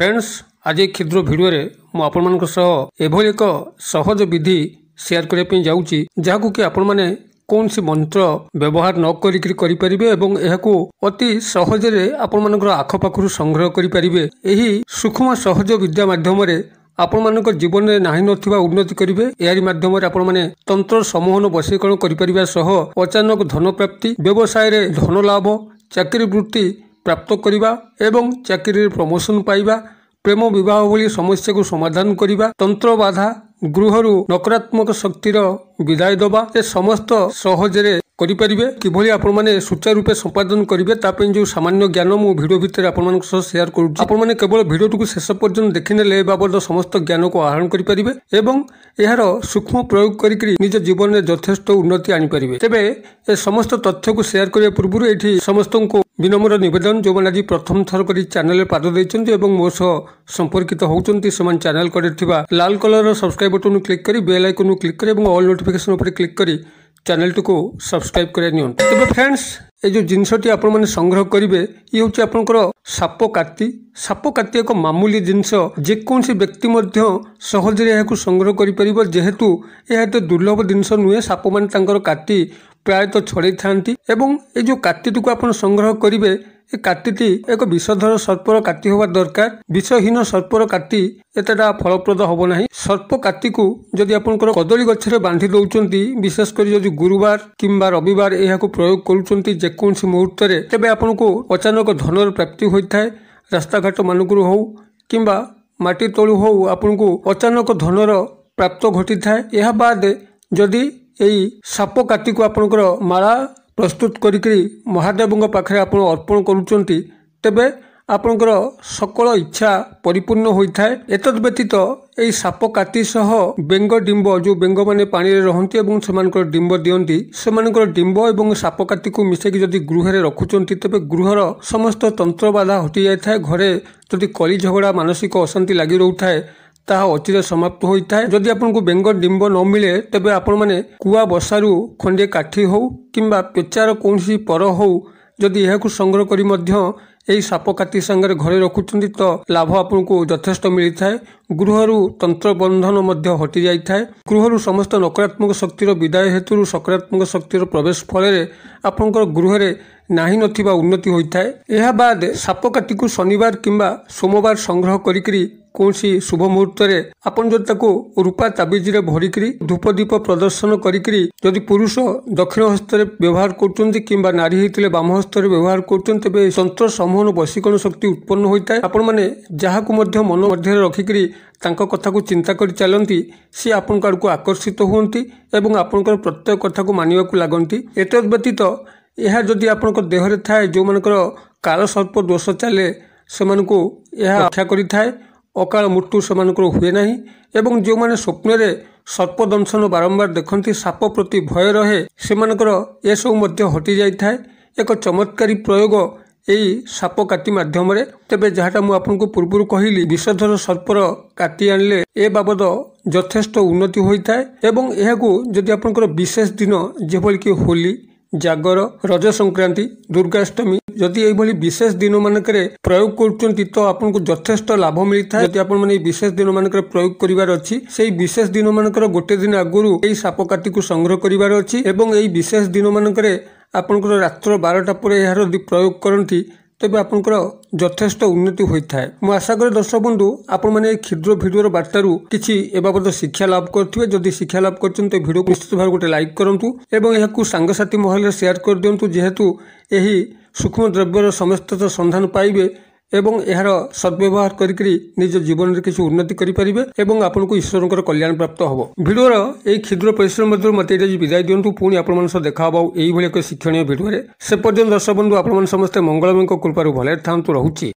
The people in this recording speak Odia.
ଫ୍ରେଣ୍ଡସ୍ ଆଜି କ୍ଷୁଦ୍ର ଭିଡ଼ିଓରେ ମୁଁ ଆପଣମାନଙ୍କ ସହ ଏଭଳି ଏକ ସହଜ ବିଧି ସେୟାର କରିବା ପାଇଁ ଯାଉଛି ଯାହାକୁ କି ଆପଣମାନେ କୌଣସି ମନ୍ତ୍ର ବ୍ୟବହାର ନ କରିକି କରିପାରିବେ ଏବଂ ଏହାକୁ ଅତି ସହଜରେ ଆପଣମାନଙ୍କର ଆଖପାଖରୁ ସଂଗ୍ରହ କରିପାରିବେ ଏହି ସୂକ୍ଷ୍ମ ସହଜ ବିଦ୍ୟା ମାଧ୍ୟମରେ ଆପଣମାନଙ୍କ ଜୀବନରେ ନାହିଁ ନଥିବା ଉନ୍ନତି କରିବେ ଏହାରି ମାଧ୍ୟମରେ ଆପଣମାନେ ତନ୍ତ୍ର ସମୂହନ ବଶୀକରଣ କରିପାରିବା ସହ ଅଚାନକ ଧନପ୍ରାପ୍ତି ବ୍ୟବସାୟରେ ଧନ ଲାଭ ଚାକିରି ବୃତ୍ତି ପ୍ରାପ୍ତ କରିବା ଏବଂ ଚାକିରିରେ ପ୍ରମୋସନ୍ ପାଇବା ପ୍ରେମ ବିବାହ ଭଳି ସମସ୍ୟାକୁ ସମାଧାନ କରିବା ତନ୍ତ୍ର ବାଧା ଗୃହରୁ ନକାରାତ୍ମକ ଶକ୍ତିର ବିଦାୟ ଦେବା ଏ ସମସ୍ତ ସହଜରେ କରିପାରିବେ କିଭଳି ଆପଣମାନେ ସୁଚାରୁରୂପେ ସମ୍ପାଦନ କରିବେ ତା ପାଇଁ ଯେଉଁ ସାମାନ୍ୟ ଜ୍ଞାନ ମୁଁ ଭିଡ଼ିଓ ଭିତରେ ଆପଣମାନଙ୍କ ସହ ସେୟାର କରୁଛି ଆପଣମାନେ କେବଳ ଭିଡ଼ିଓଟିକୁ ଶେଷ ପର୍ଯ୍ୟନ୍ତ ଦେଖିନେଲେ ଏ ବାବଦ ସମସ୍ତ ଜ୍ଞାନକୁ ଆହରଣ କରିପାରିବେ ଏବଂ ଏହାର ସୂକ୍ଷ୍ମ ପ୍ରୟୋଗ କରିକି ନିଜ ଜୀବନରେ ଯଥେଷ୍ଟ ଉନ୍ନତି ଆଣିପାରିବେ ତେବେ ଏ ସମସ୍ତ ତଥ୍ୟକୁ ସେୟାର କରିବା ପୂର୍ବରୁ ଏଠି ସମସ୍ତଙ୍କୁ ବିନମ୍ର ନିବେଦନ ଯେଉଁମାନେ ଆଜି ପ୍ରଥମ ଥର କରି ଚ୍ୟାନେଲରେ ପାଦ ଦେଇଛନ୍ତି ଏବଂ ମୋ ସହ ସମ୍ପର୍କିତ ହେଉଛନ୍ତି ସେମାନେ ଚ୍ୟାନେଲ କଡ଼ରେ ଥିବା ଲାଲ କଲରର ସବସ୍କ୍ରାଇବ୍ ବଟନକୁ କ୍ଲିକ୍ କରି ବେଲ୍ ଆଇକନକୁ କ୍ଲିକ୍ କରି ଏବଂ ଅଲ୍ ନୋଟିଫିକେସନ୍ ଉପରେ କ୍ଲିକ୍ କରି ଚ୍ୟାନେଲ୍ଟିକୁ ସବସ୍କ୍ରାଇବ୍ କରିବା ନିଅନ୍ତୁ ତେବେ ଫ୍ରେଣ୍ଡସ୍ ଏ ଯେଉଁ ଜିନିଷଟି ଆପଣମାନେ ସଂଗ୍ରହ କରିବେ ଇଏ ହେଉଛି ଆପଣଙ୍କର ସାପ କାତି ସାପ କାତି ଏକ ମାମୁଲି ଜିନିଷ ଯେକୌଣସି ବ୍ୟକ୍ତି ମଧ୍ୟ ସହଜରେ ଏହାକୁ ସଂଗ୍ରହ କରିପାରିବ ଯେହେତୁ ଏହା ଏତେ ଦୁର୍ଲଭ ଜିନିଷ ନୁହେଁ ସାପମାନେ ତାଙ୍କର କାତି ପ୍ରାୟତଃ ଛଡ଼େଇଥାନ୍ତି ଏବଂ ଏ ଯେଉଁ କାତିଟିକୁ ଆପଣ ସଂଗ୍ରହ କରିବେ କାଟିଟି ଏକ ବିଷଧର ସର୍ପର କାଟି ହେବା ଦରକାର ବିଷହୀନ ସର୍ପର କାଟି ଏତେଟା ଫଳପ୍ରଦ ହେବ ନାହିଁ ସର୍ପ କାଟିକୁ ଯଦି ଆପଣଙ୍କର କଦଳୀ ଗଛରେ ବାନ୍ଧି ଦେଉଛନ୍ତି ବିଶେଷ କରି ଯଦି ଗୁରୁବାର କିମ୍ବା ରବିବାର ଏହାକୁ ପ୍ରୟୋଗ କରୁଛନ୍ତି ଯେକୌଣସି ମୁହୂର୍ତ୍ତରେ ତେବେ ଆପଣଙ୍କୁ ଅଚାନକ ଧନର ପ୍ରାପ୍ତି ହୋଇଥାଏ ରାସ୍ତାଘାଟ ମାନଙ୍କରୁ ହେଉ କିମ୍ବା ମାଟି ତଳୁ ହେଉ ଆପଣଙ୍କୁ ଅଚାନକ ଧନର ପ୍ରାପ୍ତ ଘଟିଥାଏ ଏହା ବାଦ ଯଦି ଏହି ସାପ କାଟିକୁ ଆପଣଙ୍କର ମାଳା ପ୍ରସ୍ତୁତ କରିକି ମହାଦେବଙ୍କ ପାଖରେ ଆପଣ ଅର୍ପଣ କରୁଛନ୍ତି ତେବେ ଆପଣଙ୍କର ସକଳ ଇଚ୍ଛା ପରିପୂର୍ଣ୍ଣ ହୋଇଥାଏ ଏତଦ୍ ବ୍ୟତୀତ ଏହି ସାପ କାତି ସହ ବେଙ୍ଗ ଡିମ୍ବ ଯେଉଁ ବେଙ୍ଗମାନେ ପାଣିରେ ରହନ୍ତି ଏବଂ ସେମାନଙ୍କର ଡିମ୍ବ ଦିଅନ୍ତି ସେମାନଙ୍କର ଡିମ୍ବ ଏବଂ ସାପ କାତିକୁ ମିଶାଇକି ଯଦି ଗୃହରେ ରଖୁଛନ୍ତି ତେବେ ଗୃହର ସମସ୍ତ ତନ୍ତ୍ର ବାଧା ହଟିଯାଇଥାଏ ଘରେ ଯଦି କଳି ଝଗଡ଼ା ମାନସିକ ଅଶାନ୍ତି ଲାଗି ରହୁଥାଏ ତାହା ଅତିରେ ସମାପ୍ତ ହୋଇଥାଏ ଯଦି ଆପଣଙ୍କୁ ବେଙ୍ଗ ଡିମ୍ବ ନ ମିଳେ ତେବେ ଆପଣମାନେ କୁଆ ବସାରୁ ଖଣ୍ଡେ କାଠି ହେଉ କିମ୍ବା ପେଚାର କୌଣସି ପର ହେଉ ଯଦି ଏହାକୁ ସଂଗ୍ରହ କରି ମଧ୍ୟ ଏହି ସାପକାତି ସାଙ୍ଗରେ ଘରେ ରଖୁଛନ୍ତି ତ ଲାଭ ଆପଣଙ୍କୁ ଯଥେଷ୍ଟ ମିଳିଥାଏ ଗୃହରୁ ତନ୍ତ୍ରବନ୍ଧନ ମଧ୍ୟ ହଟିଯାଇଥାଏ ଗୃହରୁ ସମସ୍ତ ନକାରାତ୍ମକ ଶକ୍ତିର ବିଦାୟ ହେତୁରୁ ସକାରାତ୍ମକ ଶକ୍ତିର ପ୍ରବେଶ ଫଳରେ ଆପଣଙ୍କର ଗୃହରେ ନାହିଁ ନଥିବା ଉନ୍ନତି ହୋଇଥାଏ ଏହା ବାଦ୍ ସାପକାଟିକୁ ଶନିବାର କିମ୍ବା ସୋମବାର ସଂଗ୍ରହ କରିକରି କୌଣସି ଶୁଭ ମୁହୂର୍ତ୍ତରେ ଆପଣ ଯଦି ତାକୁ ରୂପା ତାବିଜରେ ଭରିକିରି ଧୂପଦୀପ ପ୍ରଦର୍ଶନ କରିକିରି ଯଦି ପୁରୁଷ ଦକ୍ଷିଣ ହସ୍ତରେ ବ୍ୟବହାର କରୁଛନ୍ତି କିମ୍ବା ନାରୀ ହେଇଥିଲେ ବାମ ହସ୍ତରେ ବ୍ୟବହାର କରୁଛନ୍ତି ତେବେ ଯନ୍ତ୍ର ସମ୍ମୋହନ ବଶୀକରଣ ଶକ୍ତି ଉତ୍ପନ୍ନ ହୋଇଥାଏ ଆପଣମାନେ ଯାହାକୁ ମଧ୍ୟ ମନ ମଧ୍ୟରେ ରଖିକିରି ତାଙ୍କ କଥାକୁ ଚିନ୍ତା କରି ଚାଲନ୍ତି ସେ ଆପଣଙ୍କ ଆଡ଼କୁ ଆକର୍ଷିତ ହୁଅନ୍ତି ଏବଂ ଆପଣଙ୍କର ପ୍ରତ୍ୟେକ କଥାକୁ ମାନିବାକୁ ଲାଗନ୍ତି ଏତଦ୍ ବ୍ୟତୀତ ଏହା ଯଦି ଆପଣଙ୍କ ଦେହରେ ଥାଏ ଯେଉଁମାନଙ୍କର କାଳ ସର୍ପ ଦୋଷ ଚାଲେ ସେମାନଙ୍କୁ ଏହା ରକ୍ଷା କରିଥାଏ ଅକାଳ ମୃତ୍ୟୁ ସେମାନଙ୍କର ହୁଏ ନାହିଁ ଏବଂ ଯେଉଁମାନେ ସ୍ୱପ୍ନରେ ସର୍ପ ଦଂଶନ ବାରମ୍ବାର ଦେଖନ୍ତି ସାପ ପ୍ରତି ଭୟ ରହେ ସେମାନଙ୍କର ଏସବୁ ମଧ୍ୟ ହଟିଯାଇଥାଏ ଏକ ଚମତ୍କାରୀ ପ୍ରୟୋଗ এই ସାପ କାତି ମାଧ୍ୟମରେ ତେବେ ଯାହାଟା ମୁଁ ଆପଣଙ୍କୁ ପୂର୍ବରୁ କହିଲି ବିଷଧର ସର୍ପର କାତି ଆଣିଲେ ଏ ବାବଦ ଯଥେଷ୍ଟ ଉନ୍ନତି ହୋଇଥାଏ ଏବଂ ଏହାକୁ ଯଦି ଆପଣଙ୍କର ବିଶେଷ ଦିନ ଯେଭଳିକି ହୋଲି ଜାଗର ରଜ ସଂକ୍ରାନ୍ତି ଦୁର୍ଗାଷ୍ଟମୀ ଯଦି ଏଇଭଳି ବିଶେଷ ଦିନମାନଙ୍କରେ ପ୍ରୟୋଗ କରୁଛନ୍ତି ତ ଆପଣଙ୍କୁ ଯଥେଷ୍ଟ ଲାଭ ମିଳିଥାଏ ଯଦି ଆପଣମାନେ ଏଇ ବିଶେଷ ଦିନମାନଙ୍କରେ ପ୍ରୟୋଗ କରିବାର ଅଛି ସେଇ ବିଶେଷ ଦିନମାନଙ୍କର ଗୋଟେ ଦିନ ଆଗରୁ ଏଇ ସାପ କାତିକୁ ସଂଗ୍ରହ କରିବାର ଅଛି ଏବଂ ଏଇ ବିଶେଷ ଦିନମାନଙ୍କରେ ଆପଣଙ୍କର ରାତ୍ର ବାରଟା ପରେ ଏହାର ଯଦି ପ୍ରୟୋଗ କରନ୍ତି ତେବେ ଆପଣଙ୍କର ଯଥେଷ୍ଟ ଉନ୍ନତି ହୋଇଥାଏ ମୁଁ ଆଶା କରେ ଦର୍ଶକ ବନ୍ଧୁ ଆପଣମାନେ ଏହି କ୍ଷୁଦ୍ର ଭିଡ଼ିଓର ବାର୍ତ୍ତାରୁ କିଛି ଏ ବାବଦ ଶିକ୍ଷା ଲାଭ କରିଥିବେ ଯଦି ଶିକ୍ଷା ଲାଭ କରିଛନ୍ତି ଭିଡ଼ିଓକୁ ନିଶ୍ଚିତ ଭାବରେ ଗୋଟେ ଲାଇକ୍ କରନ୍ତୁ ଏବଂ ଏହାକୁ ସାଙ୍ଗସାଥି ମହଲରେ ସେୟାର କରିଦିଅନ୍ତୁ ଯେହେତୁ ଏହି ସୂକ୍ଷ୍ମ ଦ୍ରବ୍ୟର ସମସ୍ତ ସନ୍ଧାନ ପାଇବେ এবং ইহারো সব ব্যৱহাৰ কৰি কৰি নিজৰ জীৱনৰ কিছু উন্নতি কৰি পৰিবে আৰু আপোনাক ঈশ্বৰৰ কল্যাণ প্ৰাপ্ত হ'ব ভিডিওৰ এই খিদ্র পৰিশ্ৰমৰ মতitaj বিদায় দিম পূৰণি আপোনালোকে দেখাৱা এই বুলি এক শিক্ষণীয় ভিডিঅৰে সে পৰ্যন্ত দশ বন্ধু আপোনালোকে সম스테 মংগলময়ক কৃপাৰ বলেৰ থানতো ৰহুচি